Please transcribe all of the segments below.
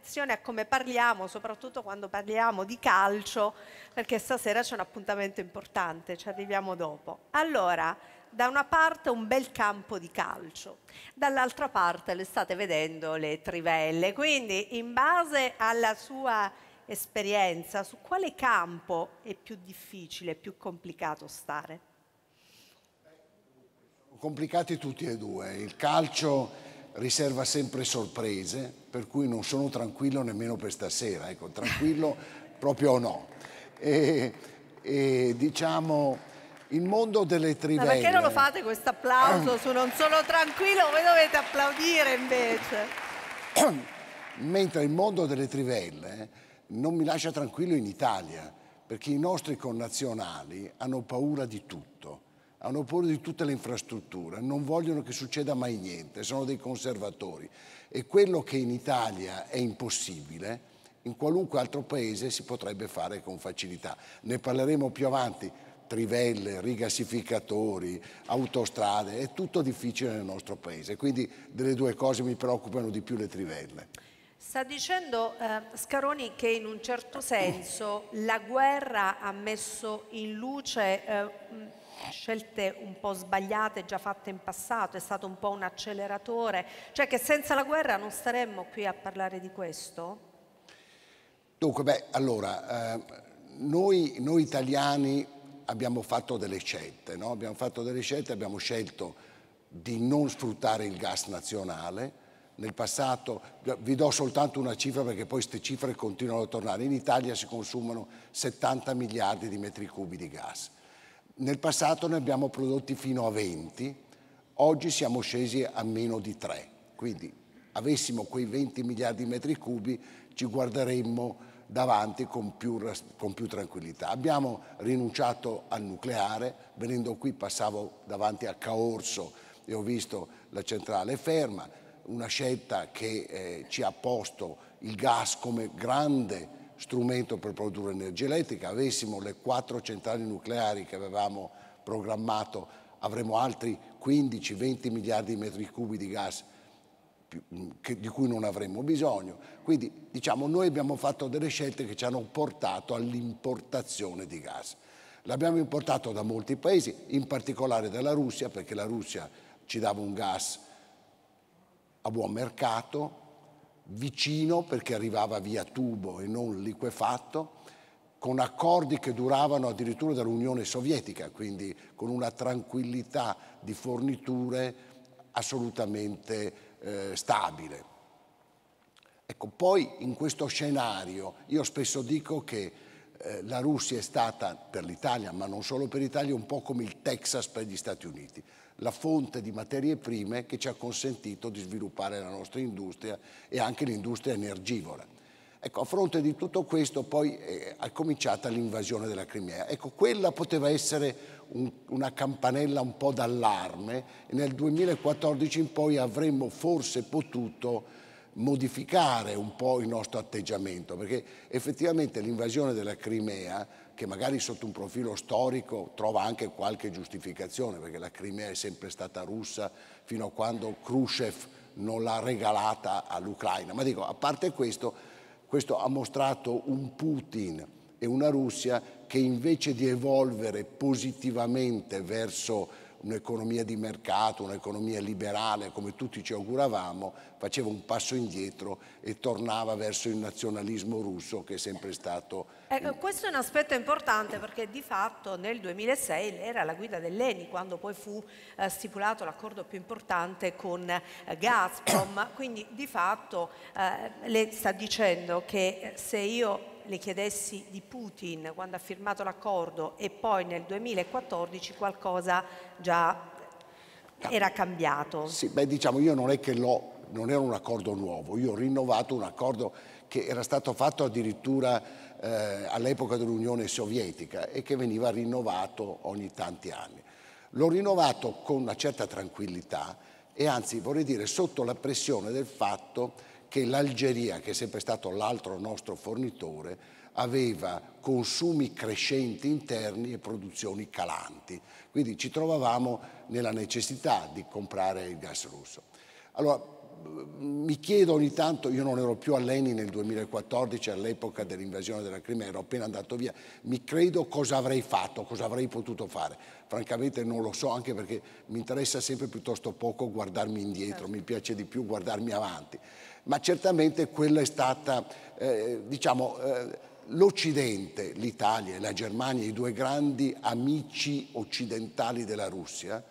attenzione a come parliamo, soprattutto quando parliamo di calcio, perché stasera c'è un appuntamento importante, ci arriviamo dopo. Allora, da una parte un bel campo di calcio, dall'altra parte le state vedendo le trivelle, quindi in base alla sua esperienza, su quale campo è più difficile, più complicato stare? Complicati tutti e due, il calcio riserva sempre sorprese, per cui non sono tranquillo nemmeno per stasera, ecco, tranquillo proprio no. E, e diciamo il mondo delle trivelle. Ma perché non lo fate questo applauso su non sono tranquillo? Voi dovete applaudire invece. Mentre il mondo delle trivelle non mi lascia tranquillo in Italia, perché i nostri connazionali hanno paura di tutto hanno paura di tutte le infrastrutture, non vogliono che succeda mai niente, sono dei conservatori. E quello che in Italia è impossibile, in qualunque altro paese si potrebbe fare con facilità. Ne parleremo più avanti, trivelle, rigassificatori, autostrade, è tutto difficile nel nostro paese, quindi delle due cose mi preoccupano di più le trivelle. Sta dicendo eh, Scaroni che in un certo senso la guerra ha messo in luce... Eh, scelte un po' sbagliate già fatte in passato, è stato un po' un acceleratore, cioè che senza la guerra non staremmo qui a parlare di questo? Dunque, beh, allora, eh, noi, noi, italiani abbiamo fatto delle scelte, no? abbiamo fatto delle scelte, abbiamo scelto di non sfruttare il gas nazionale, nel passato, vi do soltanto una cifra perché poi queste cifre continuano a tornare, in Italia si consumano 70 miliardi di metri cubi di gas, nel passato ne abbiamo prodotti fino a 20, oggi siamo scesi a meno di 3, quindi avessimo quei 20 miliardi di metri cubi ci guarderemmo davanti con più, con più, tranquillità. Abbiamo rinunciato al nucleare, venendo qui passavo davanti a Caorso e ho visto la centrale ferma, una scelta che eh, ci ha posto il gas come grande strumento per produrre energia elettrica, avessimo le quattro centrali nucleari che avevamo programmato, avremmo altri 15-20 miliardi di metri cubi di gas mm, di cui non avremmo bisogno. Quindi diciamo noi abbiamo fatto delle scelte che ci hanno portato all'importazione di gas. L'abbiamo importato da molti paesi, in particolare dalla Russia, perché la Russia ci dava un gas a buon mercato, vicino perché arrivava via tubo e non liquefatto, con accordi che duravano addirittura dall'Unione Sovietica, quindi con una tranquillità di forniture assolutamente eh, stabile. Ecco, poi in questo scenario io spesso dico che eh, la Russia è stata per l'Italia, ma non solo per l'Italia, un po' come il Texas per gli Stati Uniti la fonte di materie prime che ci ha consentito di sviluppare la nostra industria e anche l'industria energivora. Ecco, a fronte di tutto questo poi eh, è cominciata l'invasione della Crimea. Ecco, quella poteva essere un, una campanella un po' d'allarme e nel 2014 in poi avremmo forse potuto modificare un po' il nostro atteggiamento, perché effettivamente l'invasione della Crimea che magari sotto un profilo storico trova anche qualche giustificazione, perché la Crimea è sempre stata russa fino a quando Khrushchev non l'ha regalata all'Ucraina. Ma dico, a parte questo, questo ha mostrato un Putin e una Russia che invece di evolvere positivamente verso un'economia di mercato, un'economia liberale come tutti ci auguravamo, faceva un passo indietro e tornava verso il nazionalismo russo che è sempre stato... Ecco, questo è un aspetto importante perché di fatto nel 2006 era la guida dell'ENI quando poi fu eh, stipulato l'accordo più importante con eh, Gazprom, quindi di fatto eh, lei sta dicendo che eh, se io le chiedessi di Putin quando ha firmato l'accordo e poi nel 2014 qualcosa già ah. era cambiato. Sì, beh diciamo io non è che l'ho, non era un accordo nuovo, io ho rinnovato un accordo che era stato fatto addirittura eh, all'epoca dell'Unione Sovietica e che veniva rinnovato ogni tanti anni. L'ho rinnovato con una certa tranquillità e anzi vorrei dire sotto la pressione del fatto che che l'Algeria, che è sempre stato l'altro nostro fornitore, aveva consumi crescenti interni e produzioni calanti. Quindi ci trovavamo nella necessità di comprare il gas russo. Allora, mi chiedo ogni tanto, io non ero più a Leni nel 2014, all'epoca dell'invasione della Crimea, ero appena andato via, mi credo cosa avrei fatto, cosa avrei potuto fare. Francamente non lo so, anche perché mi interessa sempre piuttosto poco guardarmi indietro, mi piace di più guardarmi avanti. Ma certamente quella è stata, eh, diciamo, eh, l'Occidente, l'Italia e la Germania, i due grandi amici occidentali della Russia,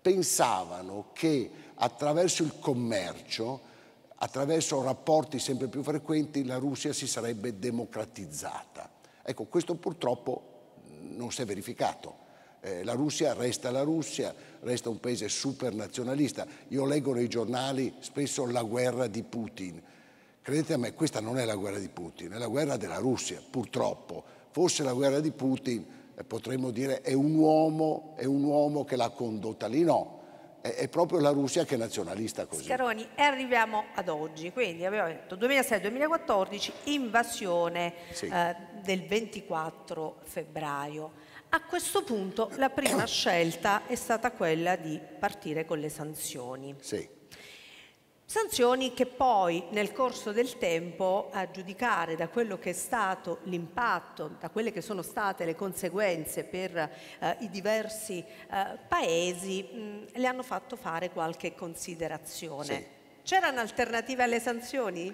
pensavano che attraverso il commercio, attraverso rapporti sempre più frequenti, la Russia si sarebbe democratizzata. Ecco, questo purtroppo non si è verificato. Eh, la Russia resta la Russia, resta un paese supernazionalista. Io leggo nei giornali spesso la guerra di Putin. Credete a me, questa non è la guerra di Putin, è la guerra della Russia, purtroppo. Fosse la guerra di Putin, eh, potremmo dire è un uomo, è un uomo che l'ha condotta lì. No, è, è proprio la Russia che è nazionalista così. Scaroni, e arriviamo ad oggi, quindi abbiamo detto 2006-2014, invasione sì. eh, del 24 febbraio. A questo punto la prima scelta è stata quella di partire con le sanzioni. Sì. Sanzioni che poi nel corso del tempo, a giudicare da quello che è stato l'impatto, da quelle che sono state le conseguenze per eh, i diversi eh, paesi, mh, mm, le hanno fatto fare qualche considerazione. Sì. C'erano alternative alle sanzioni?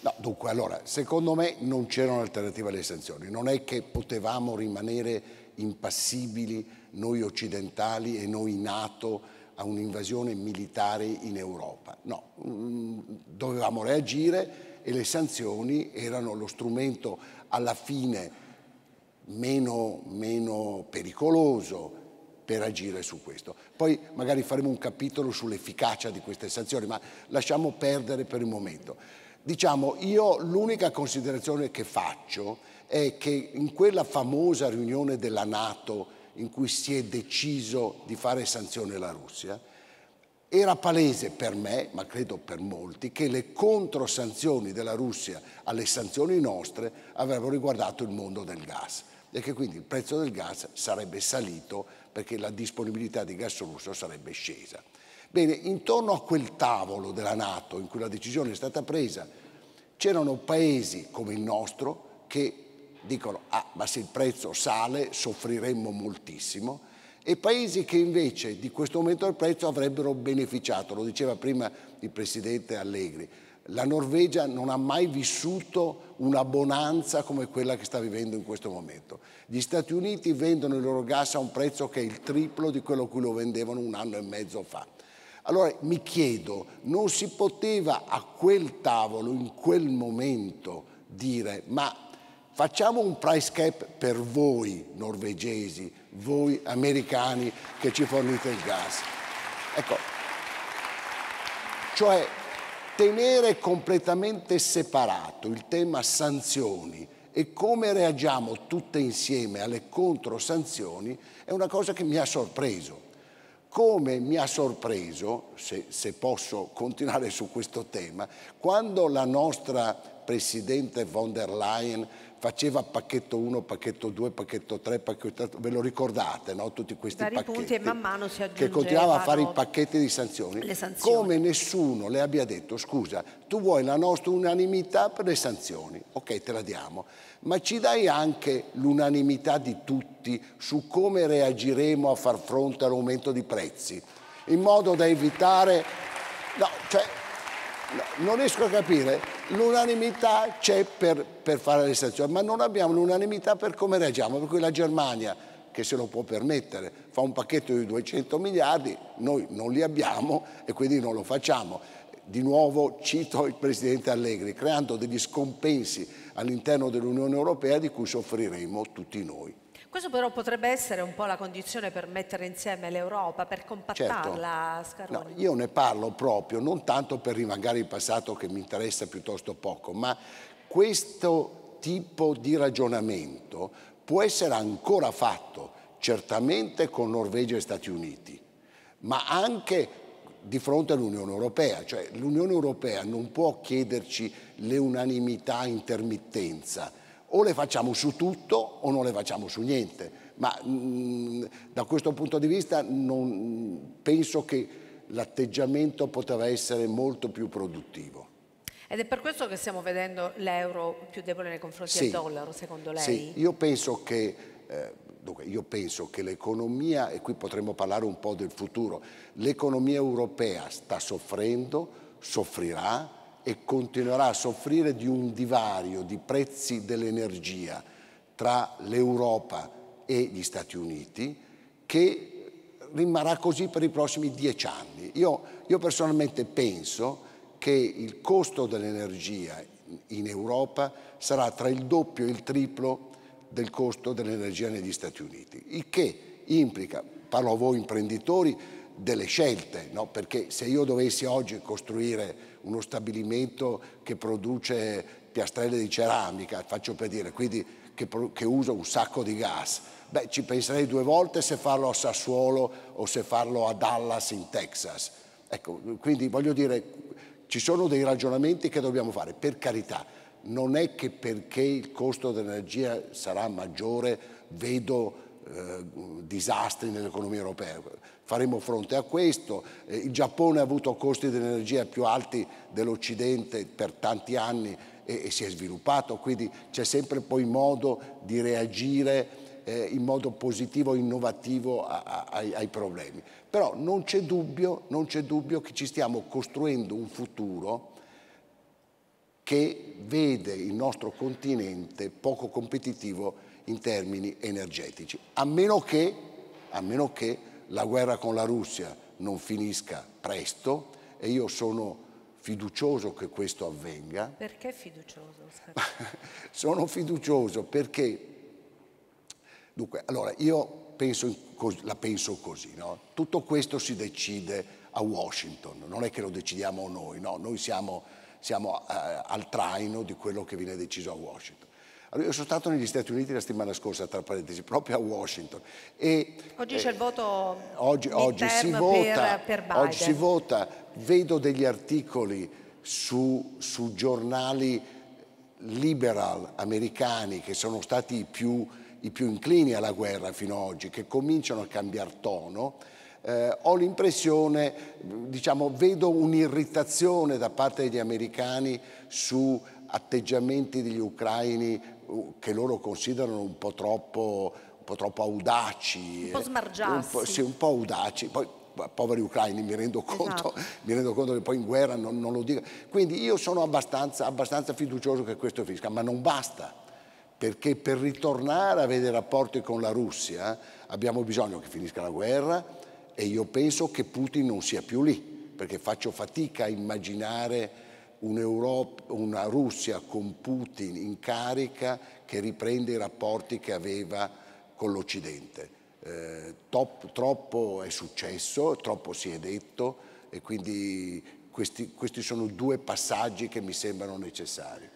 No, dunque, allora, secondo me non c'erano alternative alle sanzioni. Non è che potevamo rimanere impassibili noi occidentali e noi NATO a un'invasione militare in Europa. No, mm, dovevamo reagire e le sanzioni erano lo strumento alla fine meno, meno pericoloso per agire su questo. Poi magari faremo un capitolo sull'efficacia di queste sanzioni, ma lasciamo perdere per il momento. Diciamo, io l'unica considerazione che faccio è che in quella famosa riunione della Nato in cui si è deciso di fare sanzione alla Russia, era palese per me, ma credo per molti, che le controsanzioni della Russia alle sanzioni nostre avrebbero riguardato il mondo del gas e che quindi il prezzo del gas sarebbe salito perché la disponibilità di gas russo sarebbe scesa. Bene, intorno a quel tavolo della Nato in cui la decisione è stata presa c'erano paesi come il nostro che dicono ah ma se il prezzo sale soffriremmo moltissimo e paesi che invece di questo aumento del prezzo avrebbero beneficiato, lo diceva prima il Presidente Allegri, la Norvegia non ha mai vissuto una bonanza come quella che sta vivendo in questo momento. Gli Stati Uniti vendono il loro gas a un prezzo che è il triplo di quello a cui lo vendevano un anno e mezzo fa. Allora mi chiedo, non si poteva a quel tavolo, in quel momento, dire ma Facciamo un price cap per voi norvegesi, voi americani che ci fornite il gas. Ecco, cioè tenere completamente separato il tema sanzioni e come reagiamo tutte insieme alle controsanzioni è una cosa che mi ha sorpreso. Come mi ha sorpreso, se, se posso continuare su questo tema, quando la nostra Presidente von der Leyen faceva pacchetto 1, pacchetto 2, pacchetto 3, pacchetto 3, ve lo ricordate, no? tutti questi Vari pacchetti, punti e man mano si che continuava a fare i pacchetti di sanzioni, sanzioni, come nessuno le abbia detto, scusa, tu vuoi la nostra unanimità per le sanzioni, ok te la diamo, ma ci dai anche l'unanimità di tutti su come reagiremo a far fronte all'aumento di prezzi, in modo da evitare non riesco a capire, l'unanimità c'è per, per, fare le sanzioni, ma non abbiamo l'unanimità per come reagiamo, per cui la Germania, che se lo può permettere, fa un pacchetto di 200 miliardi, noi non li abbiamo e quindi non lo facciamo. Di nuovo cito il Presidente Allegri, creando degli scompensi all'interno dell'Unione Europea di cui soffriremo tutti noi. Questo però potrebbe essere un po' la condizione per mettere insieme l'Europa, per compattarla, certo. No, io ne parlo proprio, non tanto per rimangare il passato che mi interessa piuttosto poco, ma questo tipo di ragionamento può essere ancora fatto, certamente con Norvegia e Stati Uniti, ma anche di fronte all'Unione Europea, cioè l'Unione Europea non può chiederci l'unanimità intermittenza, o le facciamo su tutto o non le facciamo su niente. Ma mh, mm, da questo punto di vista non, penso che l'atteggiamento poteva essere molto più produttivo. Ed è per questo che stiamo vedendo l'euro più debole nei confronti sì, del dollaro, secondo lei? Sì, io penso che... Eh, io penso che l'economia, e qui potremmo parlare un po' del futuro, l'economia europea sta soffrendo, soffrirà, e continuerà a soffrire di un divario di prezzi dell'energia tra l'Europa e gli Stati Uniti che rimarrà così per i prossimi dieci anni. Io, io personalmente penso che il costo dell'energia in Europa sarà tra il doppio e il triplo del costo dell'energia negli Stati Uniti, il che implica, parlo a voi imprenditori, delle scelte, no? perché se io dovessi oggi costruire uno stabilimento che produce piastrelle di ceramica, faccio per dire, quindi che, che usa un sacco di gas. Beh, ci penserei due volte se farlo a Sassuolo o se farlo a Dallas in Texas. Ecco, quindi voglio dire, ci sono dei ragionamenti che dobbiamo fare, per carità. Non è che perché il costo dell'energia sarà maggiore vedo eh, disastri nell'economia europea faremo fronte a questo. Eh, il Giappone ha avuto costi dell'energia più alti dell'Occidente per tanti anni e, e si è sviluppato, quindi c'è sempre poi modo di reagire eh, in modo positivo e innovativo ai, ai problemi. Però non c'è dubbio, dubbio, che ci stiamo costruendo un futuro che vede il nostro continente poco competitivo in termini energetici, a meno che, a meno che la guerra con la Russia non finisca presto e io sono fiducioso che questo avvenga. Perché fiducioso? sono fiducioso perché, dunque, allora io penso la penso così, no? tutto questo si decide a Washington, non è che lo decidiamo noi, no? noi siamo, siamo eh, al traino di quello che viene deciso a Washington. Allora, io sono stato negli Stati Uniti la settimana scorsa, tra parentesi, proprio a Washington. E, oggi eh, c'è il voto oggi, oggi si vota, per, per Oggi si vota, vedo degli articoli su, su giornali liberal americani che sono stati i più, i più, inclini alla guerra fino ad oggi, che cominciano a cambiare tono, eh, ho l'impressione, diciamo, vedo un'irritazione da parte degli americani su atteggiamenti degli ucraini che loro considerano un po' troppo, un po troppo audaci. Un eh. po' smargiassi. sì, un po' audaci. Poi, poveri ucraini, mi rendo esatto. conto, esatto. mi rendo conto che poi in guerra non, non lo dico. Quindi io sono abbastanza, abbastanza fiducioso che questo finisca, ma non basta perché per ritornare a avere rapporti con la Russia abbiamo bisogno che finisca la guerra e io penso che Putin non sia più lì, perché faccio fatica a immaginare un una Russia con Putin in carica che riprende i rapporti che aveva con l'Occidente. Eh, troppo è successo, troppo si è detto e quindi questi, questi sono due passaggi che mi sembrano necessari.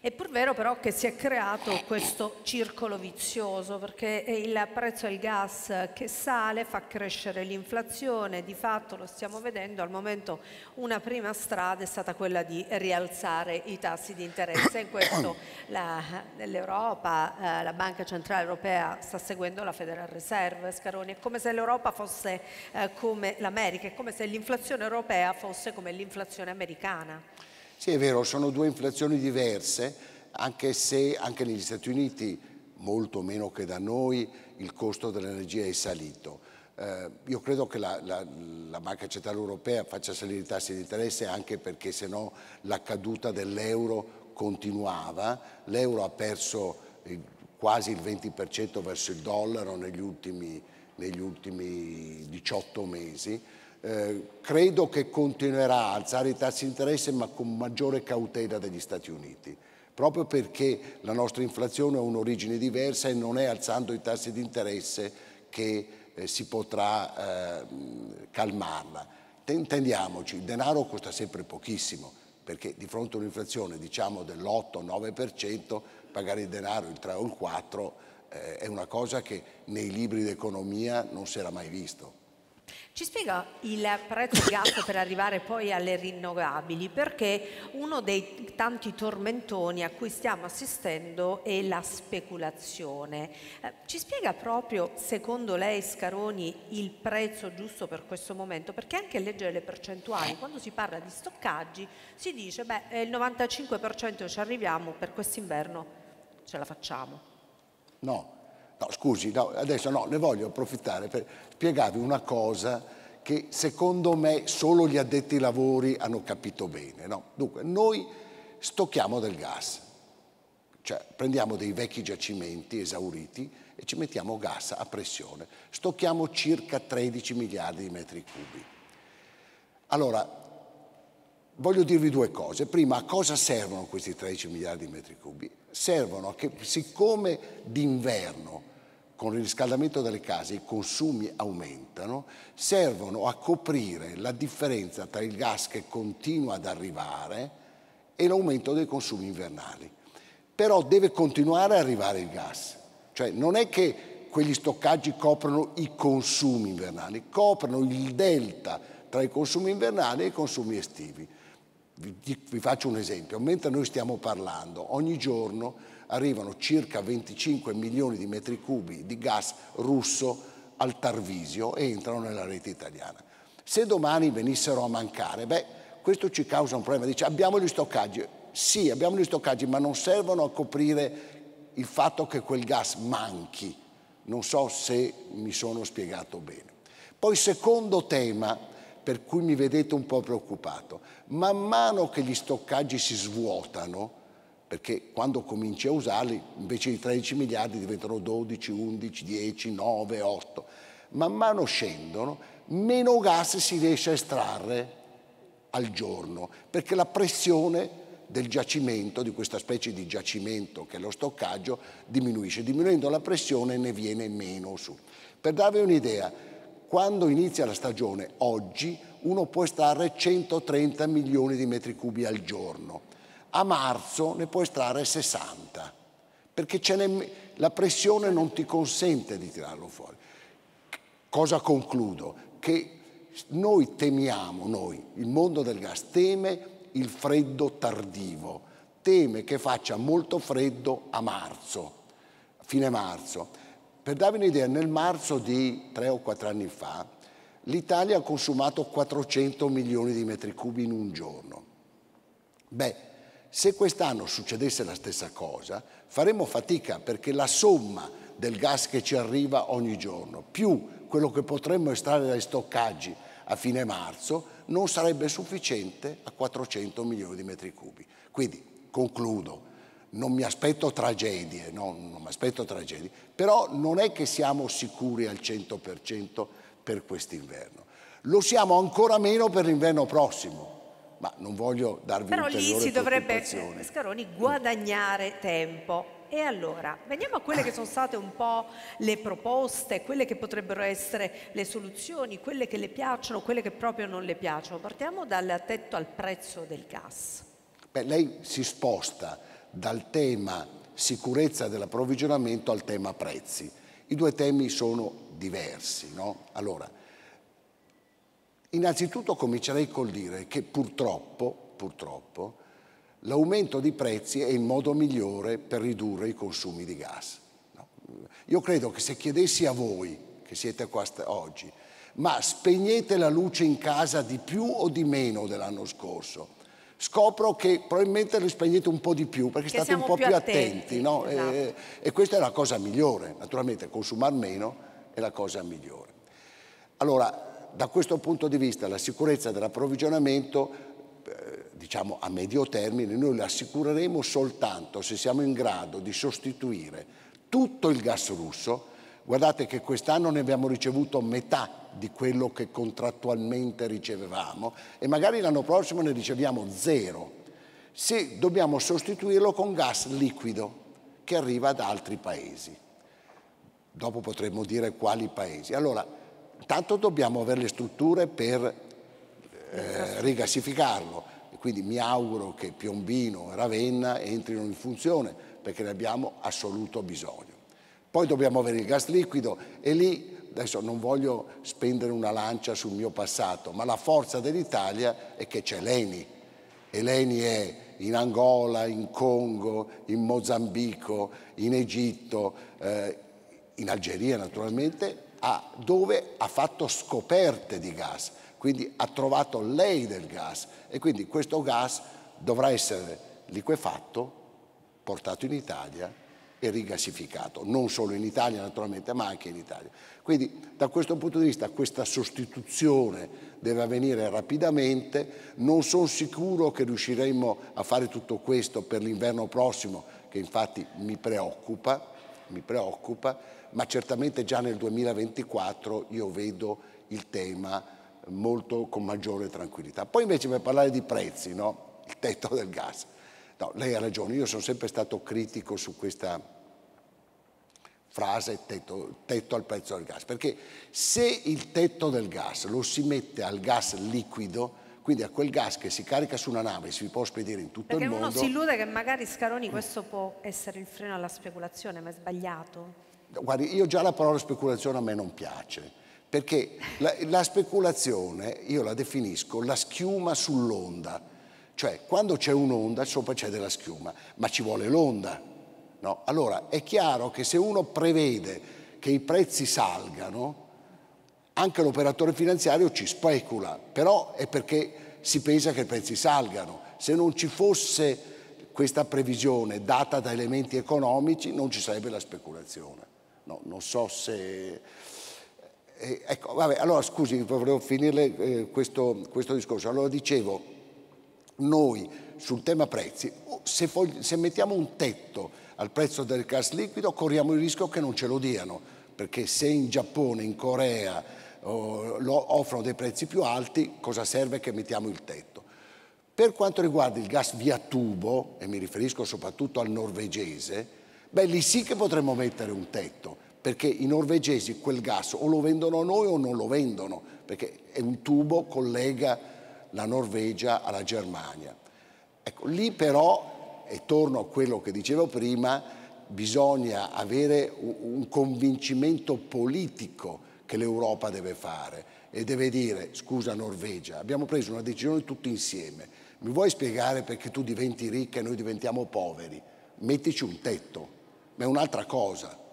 È pur vero però che si è creato questo circolo vizioso perché il prezzo del gas che sale fa crescere l'inflazione, di fatto lo stiamo vedendo, al momento una prima strada è stata quella di rialzare i tassi di interesse, in questo l'Europa, la, eh, la Banca Centrale Europea sta seguendo la Federal Reserve, Scaroni, è come se l'Europa fosse eh, come l'America, è come se l'inflazione europea fosse come l'inflazione americana. Sì, è vero, sono due inflazioni diverse, anche se anche negli Stati Uniti, molto meno che da noi, il costo dell'energia è salito. Eh, io credo che la, la, la, Banca Centrale Europea faccia salire i tassi di interesse anche perché se no la caduta dell'euro continuava, l'euro ha perso il, eh, quasi il 20% verso il dollaro negli ultimi, negli ultimi 18 mesi, eh, credo che continuerà a alzare i tassi di interesse ma con maggiore cautela degli Stati Uniti proprio perché la nostra inflazione ha un'origine diversa e non è alzando i tassi di interesse che eh, si potrà eh, calmarla. Intendiamoci, il denaro costa sempre pochissimo, perché di fronte a un'inflazione diciamo dell'8-9%, pagare il denaro il 3 o il 4 eh, è una cosa che nei libri d'economia non si era mai visto. Ci spiega il prezzo del gas per arrivare poi alle rinnovabili, perché uno dei tanti tormentoni a cui stiamo assistendo è la speculazione. Eh, ci spiega proprio, secondo lei Scaroni, il prezzo giusto per questo momento? Perché anche leggere le percentuali, quando si parla di stoccaggi si dice beh il 95% ci arriviamo, per quest'inverno ce la facciamo. No, No, scusi, no, adesso no, ne voglio approfittare per spiegarvi una cosa che secondo me solo gli addetti ai lavori hanno capito bene. No? Dunque, noi stocchiamo del gas, cioè prendiamo dei vecchi giacimenti esauriti e ci mettiamo gas a pressione. Stocchiamo circa 13 miliardi di metri cubi. Allora, voglio dirvi due cose. Prima, a cosa servono questi 13 miliardi di metri cubi? Servono a che, siccome d'inverno con il riscaldamento delle case i consumi aumentano, servono a coprire la differenza tra il gas che continua ad arrivare e l'aumento dei consumi invernali. Però deve continuare ad arrivare il gas, cioè non è che quegli stoccaggi coprono i consumi invernali, coprono il delta tra i consumi invernali e i consumi estivi. Vi, vi faccio un esempio, mentre noi stiamo parlando, ogni giorno arrivano circa 25 milioni di metri cubi di gas russo al Tarvisio e entrano nella rete italiana. Se domani venissero a mancare, beh, questo ci causa un problema. Dice abbiamo gli stoccaggi. Sì, abbiamo gli stoccaggi, ma non servono a coprire il fatto che quel gas manchi. Non so se mi sono spiegato bene. Poi secondo tema per cui mi vedete un po' preoccupato, man mano che gli stoccaggi si svuotano, perché quando cominci a usarli invece di 13 miliardi diventano 12, 11, 10, 9, 8. Man mano scendono, meno gas si riesce a estrarre al giorno, perché la pressione del giacimento, di questa specie di giacimento che è lo stoccaggio, diminuisce. Diminuendo la pressione ne viene meno su. Per darvi un'idea, quando inizia la stagione, oggi, uno può estrarre 130 milioni di metri cubi al giorno a marzo ne puoi estrarre 60, perché la pressione non ti consente di tirarlo fuori. Cosa concludo? Che noi temiamo, noi, il mondo del gas teme il freddo tardivo, teme che faccia molto freddo a marzo, fine marzo. Per darvi un'idea, nel marzo di tre o quattro anni fa, l'Italia ha consumato 400 milioni di metri cubi in un giorno. Beh, se quest'anno succedesse la stessa cosa, faremmo fatica perché la somma del gas che ci arriva ogni giorno più quello che potremmo estrarre dai stoccaggi a fine marzo non sarebbe sufficiente a 400 milioni di metri cubi. Quindi concludo, non mi aspetto tragedie, no, non mi aspetto tragedie, però non è che siamo sicuri al 100% per quest'inverno. Lo siamo ancora meno per l'inverno prossimo ma non voglio darvi Però lì si dovrebbe, eh, Scaroni, guadagnare tempo. E allora, veniamo a quelle che sono state un po' le proposte, quelle che potrebbero essere le soluzioni, quelle che le piacciono, quelle che proprio non le piacciono. Partiamo dal tetto al prezzo del gas. Beh, lei si sposta dal tema sicurezza dell'approvvigionamento al tema prezzi. I due temi sono diversi, no? Allora, Innanzitutto comincerei col dire che purtroppo, purtroppo l'aumento di prezzi è il modo migliore per ridurre i consumi di gas. Io credo che se chiedessi a voi, che siete qua oggi, ma spegnete la luce in casa di più o di meno dell'anno scorso, scopro che probabilmente li spegnete un po' di più perché, perché state un po' più attenti, attenti no? esatto. e, e, questa è la cosa migliore, naturalmente consumare meno è la cosa migliore. Allora, da questo punto di vista la sicurezza dell'approvvigionamento eh, diciamo a medio termine noi la assicureremo soltanto se siamo in grado di sostituire tutto il gas russo guardate che quest'anno ne abbiamo ricevuto metà di quello che contrattualmente ricevevamo e magari l'anno prossimo ne riceviamo zero se dobbiamo sostituirlo con gas liquido che arriva da altri paesi dopo potremmo dire quali paesi allora tanto dobbiamo avere le strutture per eh, rigassificarlo. quindi mi auguro che Piombino e Ravenna entrino in funzione perché ne abbiamo assoluto bisogno. Poi dobbiamo avere il gas liquido e lì adesso non voglio spendere una lancia sul mio passato, ma la forza dell'Italia è che c'è l'ENI e l'ENI è in Angola, in Congo, in Mozambico, in Egitto, eh, in Algeria naturalmente a, dove ha fatto scoperte di gas, quindi ha trovato lei del gas e quindi questo gas dovrà essere liquefatto, portato in Italia e rigasificato, non solo in Italia naturalmente, ma anche in Italia. Quindi da questo punto di vista questa sostituzione deve avvenire rapidamente, non sono sicuro che riusciremo a fare tutto questo per l'inverno prossimo, che infatti mi preoccupa, mi preoccupa ma certamente già nel 2024 io vedo il tema molto con maggiore tranquillità. Poi invece per parlare di prezzi, no? il tetto del gas. No, lei ha ragione, io sono sempre stato critico su questa frase tetto, tetto al prezzo del gas, perché se il tetto del gas lo si mette al gas liquido, quindi a quel gas che si carica su una nave e si può spedire in tutto perché il mondo. Perché uno si illude che magari Scaroni questo può essere il freno alla speculazione, ma è sbagliato. Guardi, io già la parola speculazione a me non piace, perché la, la speculazione io la definisco la schiuma sull'onda. Cioè, quando c'è un'onda, sopra c'è della schiuma, ma ci vuole l'onda. No? Allora, è chiaro che se uno prevede che i prezzi salgano, anche l'operatore finanziario ci specula, però è perché si pensa che i prezzi salgano. Se non ci fosse questa previsione data da elementi economici non ci sarebbe la speculazione no, non so se... Eh, ecco, vabbè, allora scusi, vorrei finire eh, questo, questo, discorso. Allora dicevo, noi sul tema prezzi, se, se mettiamo un tetto al prezzo del gas liquido, corriamo il rischio che non ce lo diano, perché se in Giappone, in Corea lo offrono dei prezzi più alti, cosa serve che mettiamo il tetto? Per quanto riguarda il gas via tubo, e mi riferisco soprattutto al norvegese, beh lì sì che potremmo mettere un tetto, perché i norvegesi quel gas o lo vendono a noi o non lo vendono, perché è un tubo che collega la Norvegia alla Germania. Ecco, lì però, e torno a quello che dicevo prima, bisogna avere un convincimento politico che l'Europa deve fare e deve dire, scusa Norvegia, abbiamo preso una decisione tutti insieme, mi vuoi spiegare perché tu diventi ricca e noi diventiamo poveri? Mettici un tetto ma è un'altra cosa.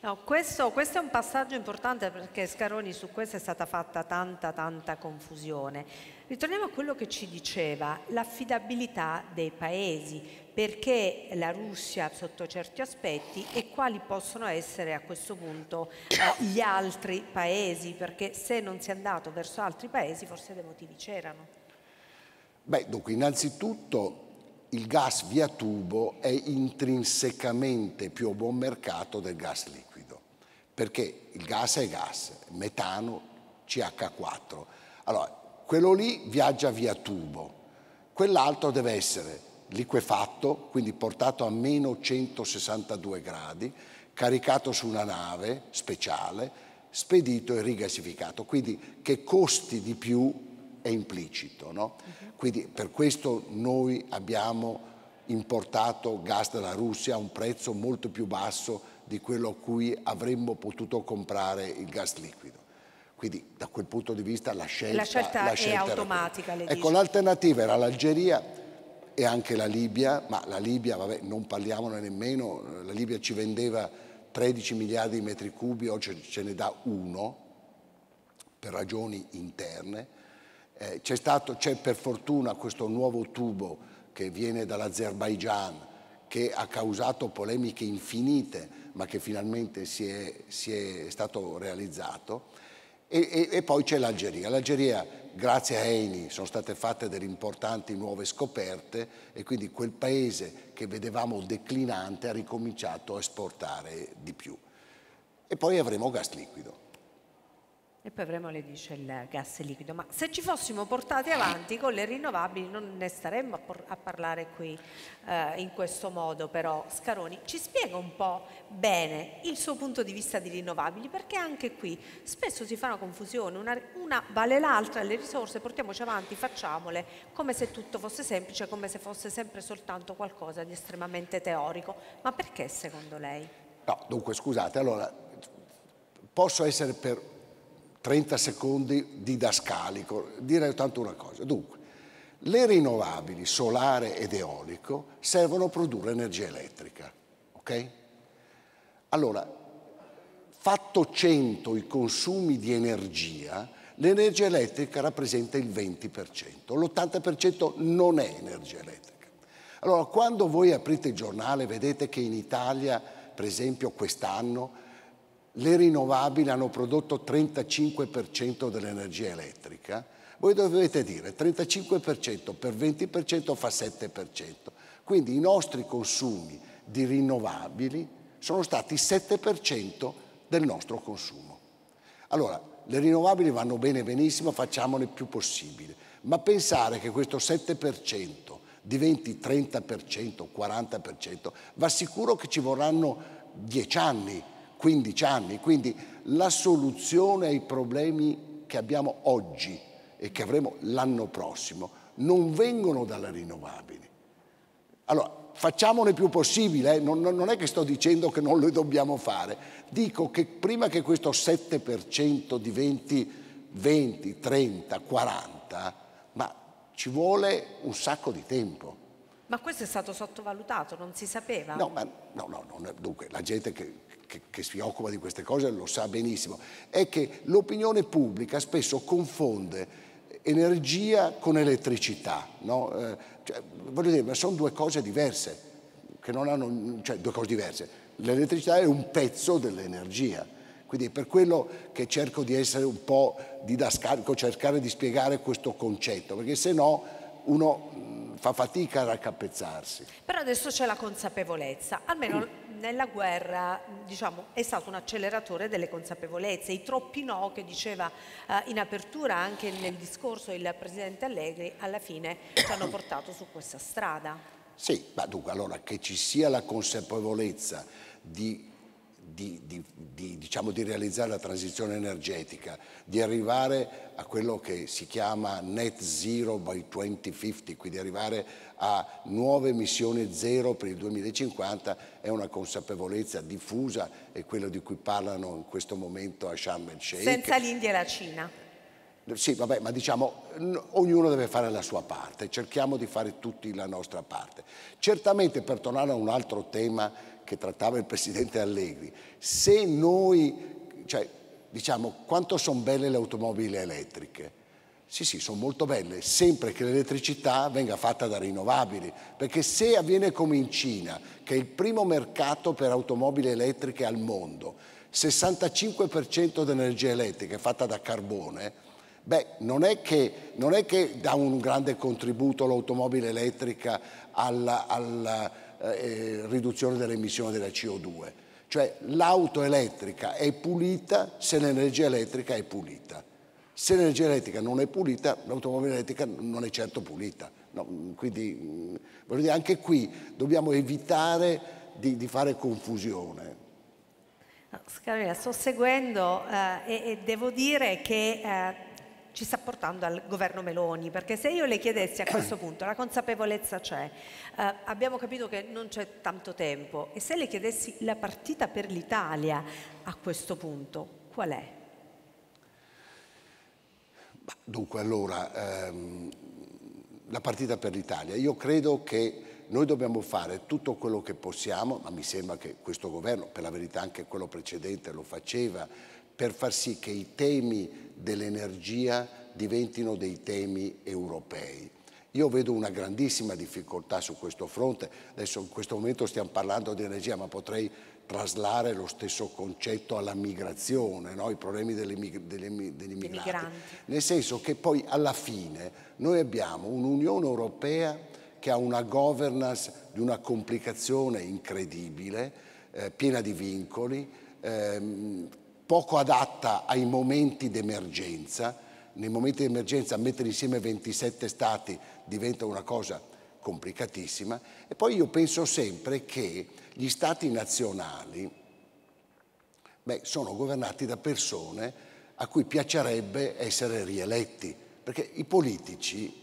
No, questo, questo, è un passaggio importante perché Scaroni su questo è stata fatta tanta tanta confusione. Ritorniamo a quello che ci diceva, l'affidabilità dei paesi, perché la Russia sotto certi aspetti e quali possono essere a questo punto eh, gli altri paesi, perché se non si è andato verso altri paesi forse dei motivi c'erano. Beh, dunque innanzitutto il gas via tubo è intrinsecamente più a buon mercato del gas liquido, perché il gas è gas, metano, CH4. Allora, quello lì viaggia via tubo, quell'altro deve essere liquefatto, quindi portato a meno 162 gradi, caricato su una nave speciale, spedito e rigasificato, quindi che costi di più è implicito. No? Quindi per questo noi abbiamo importato gas dalla Russia a un prezzo molto più basso di quello a cui avremmo potuto comprare il gas liquido. Quindi da quel punto di vista la scelta, la scelta, la scelta è automatica. ecco, l'alternativa era l'Algeria e anche la Libia, ma la Libia, vabbè, non parliamone nemmeno, la Libia ci vendeva 13 miliardi di metri cubi, oggi ce ne dà uno per ragioni interne eh, c'è per fortuna questo nuovo tubo che viene dall'Azerbaigian che ha causato polemiche infinite ma che finalmente si è, si è stato realizzato e, e, e poi c'è l'Algeria. L'Algeria grazie a Eni sono state fatte delle importanti nuove scoperte e quindi quel paese che vedevamo declinante ha ricominciato a esportare di più. E poi avremo gas liquido e poi avremo, le dice, il gas liquido. Ma se ci fossimo portati avanti con le rinnovabili non ne staremmo a, a parlare qui eh, in questo modo, però Scaroni ci spiega un po' bene il suo punto di vista di rinnovabili, perché anche qui spesso si fa una confusione, una, una vale l'altra, le risorse portiamoci avanti, facciamole, come se tutto fosse semplice, come se fosse sempre soltanto qualcosa di estremamente teorico. Ma perché secondo lei? No, dunque scusate, allora posso essere per 30 secondi didascalico, direi tanto una cosa. Dunque, le rinnovabili, solare ed eolico, servono a produrre energia elettrica, ok? Allora, fatto 100 i consumi di energia, l'energia elettrica rappresenta il 20%, l'80% non è energia elettrica. Allora, quando voi aprite il giornale vedete che in Italia, per esempio, quest'anno le rinnovabili hanno prodotto 35% dell'energia elettrica, voi dovete dire 35% per 20% fa 7%. Quindi i nostri consumi di rinnovabili sono stati 7% del nostro consumo. Allora, le rinnovabili vanno bene benissimo, facciamone più possibile, ma pensare che questo 7% diventi 30%, 40%, va sicuro che ci vorranno 10 anni 15 anni. Quindi la soluzione ai problemi che abbiamo oggi e che avremo l'anno prossimo non vengono dalle rinnovabili. Allora, facciamone più possibile, eh? non, non, è che sto dicendo che non lo dobbiamo fare, dico che prima che questo 7% diventi 20, 30, 40, ma ci vuole un sacco di tempo. Ma questo è stato sottovalutato, non si sapeva? No, ma, no, no, no, dunque la gente che che, che si occupa di queste cose lo sa benissimo, è che l'opinione pubblica spesso confonde energia con elettricità. No? Eh, cioè, voglio dire, ma sono due cose diverse, che non hanno, cioè due cose diverse. L'elettricità è un pezzo dell'energia. Quindi è per quello che cerco di essere un po' didascalico, cercare di spiegare questo concetto, perché se no uno mm, fa fatica a raccapezzarsi. Però adesso c'è la consapevolezza, almeno mm nella guerra diciamo, è stato un acceleratore delle consapevolezze, i troppi no che diceva eh, in apertura anche nel discorso il Presidente Allegri alla fine ci hanno portato su questa strada. Sì, ma dunque allora che ci sia la consapevolezza di di, di, di, diciamo, di, realizzare la transizione energetica, di arrivare a quello che si chiama net zero by 2050, quindi arrivare a nuove emissioni zero per il 2050, è una consapevolezza diffusa, è quello di cui parlano in questo momento a Sharm el Sheikh. Senza l'India e la Cina. Sì, vabbè, ma diciamo, ognuno deve fare la sua parte, cerchiamo di fare tutti la nostra parte. Certamente, per tornare a un altro tema, che trattava il presidente Allegri, se noi, cioè, diciamo, quanto sono belle le automobili elettriche? Sì, sì, sono molto belle, sempre che l'elettricità venga fatta da rinnovabili, perché se avviene come in Cina, che è il primo mercato per automobili elettriche al mondo, 65% dell'energia elettrica è fatta da carbone, Beh, non è, che, non è che dà un grande contributo l'automobile elettrica alla, alla eh, eh, riduzione dell'emissione della CO2. Cioè l'auto elettrica è pulita se l'energia elettrica è pulita. Se l'energia elettrica non è pulita, l'automobile elettrica non è certo pulita. No, mm, quindi mm, dire, anche qui dobbiamo evitare di, di fare confusione. Carolina, sto seguendo eh, e, e, devo dire che eh, ci sta portando al governo Meloni, perché se io le chiedessi a questo punto, la consapevolezza c'è, eh, abbiamo capito che non c'è tanto tempo, e se le chiedessi la partita per l'Italia a questo punto, qual è? Dunque allora, ehm, la partita per l'Italia, io credo che noi dobbiamo fare tutto quello che possiamo, ma mi sembra che questo governo, per la verità anche quello precedente lo faceva, per far sì che i temi dell'energia diventino dei temi europei. Io vedo una grandissima difficoltà su questo fronte, adesso in questo momento stiamo parlando di energia, ma potrei traslare lo stesso concetto alla migrazione, no? i problemi degli immigrati. Nel senso che poi alla fine noi abbiamo un'Unione Europea che ha una governance di una complicazione incredibile, eh, piena di vincoli, ehm, poco adatta ai momenti d'emergenza. Nei momenti di emergenza mettere insieme 27 stati diventa una cosa complicatissima. E poi io penso sempre che gli stati nazionali beh, sono governati da persone a cui piacerebbe essere rieletti, perché i politici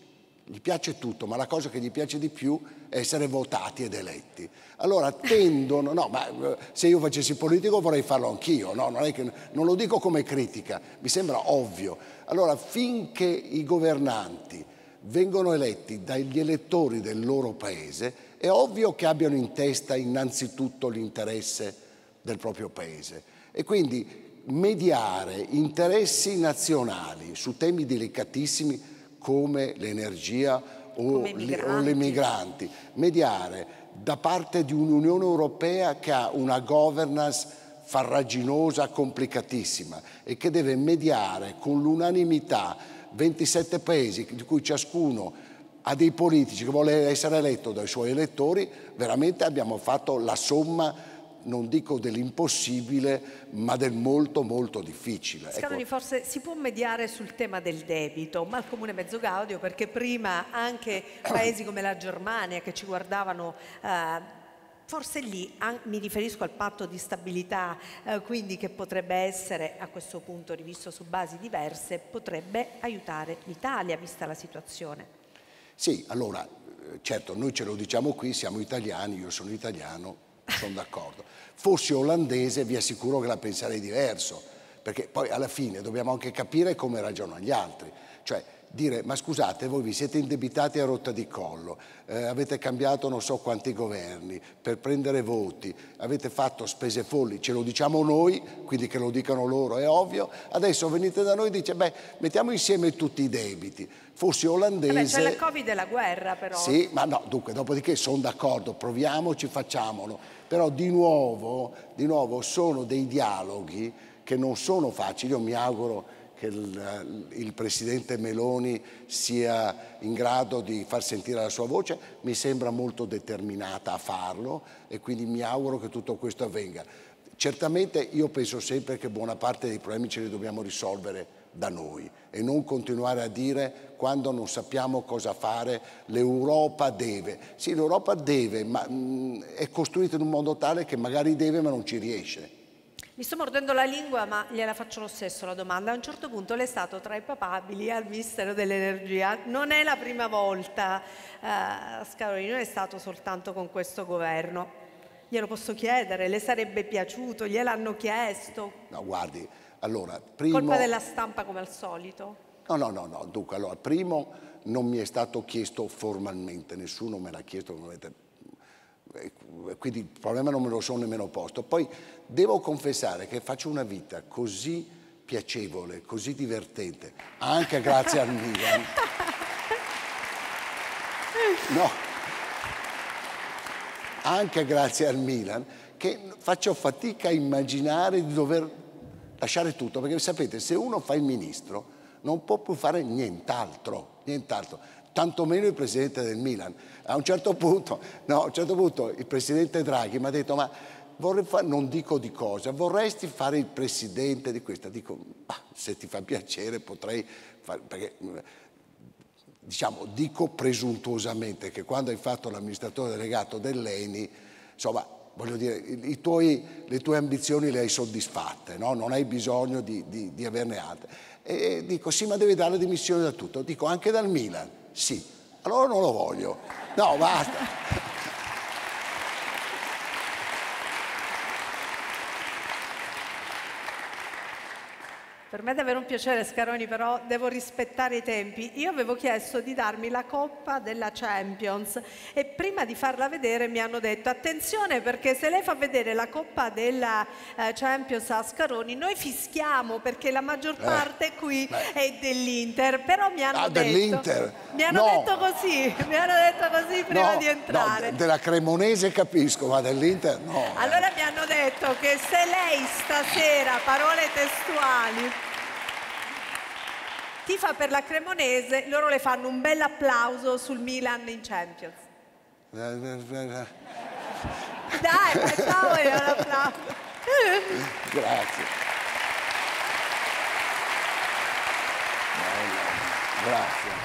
gli piace tutto, ma la cosa che gli piace di più è essere votati ed eletti. Allora tendono, no, ma eh, se io facessi politico vorrei farlo anch'io, no? Non, che, non lo dico come critica, mi sembra ovvio. Allora finché i governanti vengono eletti dagli elettori del loro paese, è ovvio che abbiano in testa innanzitutto l'interesse del proprio paese. E quindi mediare interessi nazionali su temi delicatissimi come l'energia o, o le migranti. Mediare da parte di un'Unione Europea che ha una governance farraginosa, complicatissima e che deve mediare con l'unanimità 27 paesi di cui ciascuno ha dei politici che vuole essere eletto dai suoi elettori, veramente abbiamo fatto la somma non dico dell'impossibile, ma del molto molto difficile. Scaloni, ecco. forse si può mediare sul tema del debito, ma il Comune Mezzo Gaudio, perché prima anche paesi come la Germania che ci guardavano... Eh, forse lì mi riferisco al patto di stabilità, eh, quindi che potrebbe essere a questo punto rivisto su basi diverse, potrebbe aiutare l'Italia vista la situazione. Sì, allora, eh, certo, noi ce lo diciamo qui, siamo italiani, io sono italiano, sono d'accordo. Fossi olandese vi assicuro che la penserei diverso, perché poi alla fine dobbiamo anche capire come ragionano gli altri. Cioè, dire ma scusate voi vi siete indebitati a rotta di collo, eh, avete cambiato non so quanti governi per prendere voti, avete fatto spese folli, ce lo diciamo noi, quindi che lo dicano loro è ovvio, adesso venite da noi e dice beh mettiamo insieme tutti i debiti, fossi olandese... Beh, c'è la Covid e la guerra però. Sì, ma no, dunque dopodiché sono d'accordo, proviamoci, facciamolo, però di nuovo, di nuovo sono dei dialoghi che non sono facili, io mi auguro che il, il, Presidente Meloni sia in grado di far sentire la sua voce, mi sembra molto determinata a farlo e quindi mi auguro che tutto questo avvenga. Certamente io penso sempre che buona parte dei problemi ce li dobbiamo risolvere da noi e non continuare a dire quando non sappiamo cosa fare l'Europa deve. Sì, l'Europa deve, ma mh, mm, è costruita in un modo tale che magari deve ma non ci riesce mi sto mordendo la lingua, ma gliela faccio lo stesso la domanda. A un certo punto lei è stato tra i papabili al Ministero dell'Energia. Non è la prima volta, eh, Scaroni, è stato soltanto con questo governo. Glielo posso chiedere, le sarebbe piaciuto, gliel'hanno chiesto. No, guardi, allora, primo... Colpa della stampa come al solito. No, no, no, no. dunque, allora, primo non mi è stato chiesto formalmente, nessuno me l'ha chiesto formalmente eh, eh, quindi il problema non me lo sono nemmeno posto. Poi devo confessare che faccio una vita così piacevole, così divertente, anche grazie al Milan. No, anche grazie al Milan, che faccio fatica a immaginare di dover lasciare tutto, perché sapete, se uno fa il ministro non può più fare nient'altro, nient'altro tantomeno il presidente del Milan. A un certo punto, no, a un certo punto il presidente Draghi mi ha detto ma fare, non dico di cosa, vorresti fare il presidente di questa? Dico, ah, se ti fa piacere potrei fare, perché diciamo, dico presuntuosamente che quando hai fatto l'amministratore delegato dell'ENI, insomma, voglio dire, tuoi, le tue ambizioni le hai soddisfatte, no? non hai bisogno di, di, di averne altre. E dico, sì, ma devi dare le dimissioni da tutto. Dico, anche dal Milan. Sì. Allora non lo voglio. No, basta. Per me è davvero un piacere Scaroni, però devo rispettare i tempi. Io avevo chiesto di darmi la coppa della Champions e prima di farla vedere mi hanno detto attenzione perché se lei fa vedere la coppa della eh, Champions a Scaroni noi fischiamo perché la maggior eh, parte eh, qui beh. è dell'Inter, però mi hanno, ah, detto, mi hanno no. detto così, mi hanno detto così prima no, di entrare. No, della Cremonese capisco, ma dell'Inter no. Eh. Allora mi hanno detto che se lei stasera, parole testuali, tifa per la Cremonese, loro le fanno un bel applauso sul Milan in Champions. Dai, facciamole un applauso. Grazie. Grazie.